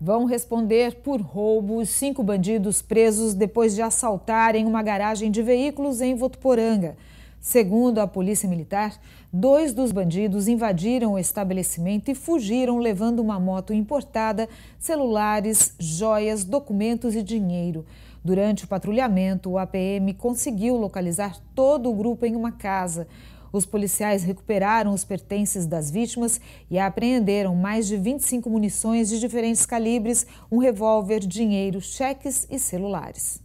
vão responder por roubo cinco bandidos presos depois de assaltarem uma garagem de veículos em Votuporanga. Segundo a Polícia Militar, dois dos bandidos invadiram o estabelecimento e fugiram levando uma moto importada, celulares, joias, documentos e dinheiro. Durante o patrulhamento, o APM conseguiu localizar todo o grupo em uma casa. Os policiais recuperaram os pertences das vítimas e apreenderam mais de 25 munições de diferentes calibres, um revólver, dinheiro, cheques e celulares.